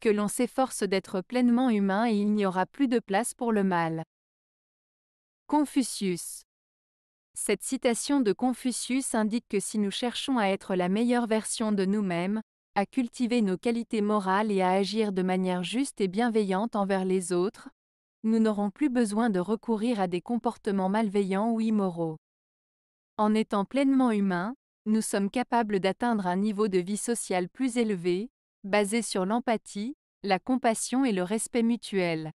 que l'on s'efforce d'être pleinement humain et il n'y aura plus de place pour le mal. Confucius Cette citation de Confucius indique que si nous cherchons à être la meilleure version de nous-mêmes, à cultiver nos qualités morales et à agir de manière juste et bienveillante envers les autres, nous n'aurons plus besoin de recourir à des comportements malveillants ou immoraux. En étant pleinement humains, nous sommes capables d'atteindre un niveau de vie sociale plus élevé, Basé sur l'empathie, la compassion et le respect mutuel.